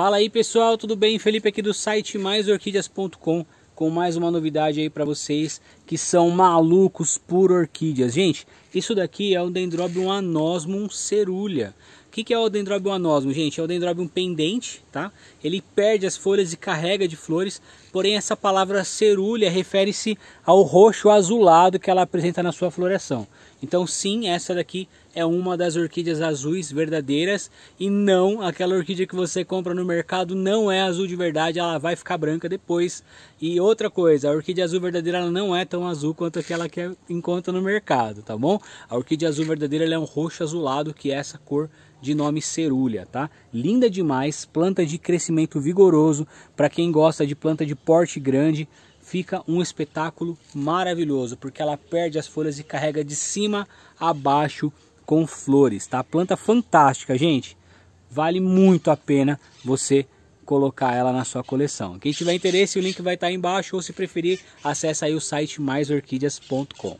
Fala aí pessoal, tudo bem? Felipe aqui do site maisorquídeas.com com mais uma novidade aí para vocês que são malucos por orquídeas. Gente, isso daqui é um Dendrobium anosmum cerulea. O que, que é o dendrobium anosmo, gente? É o dendrobium pendente, tá? Ele perde as folhas e carrega de flores, porém essa palavra cerúlea refere-se ao roxo azulado que ela apresenta na sua floração. Então sim, essa daqui é uma das orquídeas azuis verdadeiras e não aquela orquídea que você compra no mercado não é azul de verdade, ela vai ficar branca depois. E outra coisa, a orquídea azul verdadeira não é tão azul quanto aquela que encontra no mercado, tá bom? A orquídea azul verdadeira é um roxo azulado que é essa cor de nome Cerúlia, tá? Linda demais, planta de crescimento vigoroso, para quem gosta de planta de porte grande, fica um espetáculo maravilhoso, porque ela perde as folhas e carrega de cima a baixo com flores, tá? Planta fantástica, gente. Vale muito a pena você colocar ela na sua coleção. Quem tiver interesse, o link vai estar tá aí embaixo ou se preferir, acessa aí o site maisorquídeas.com.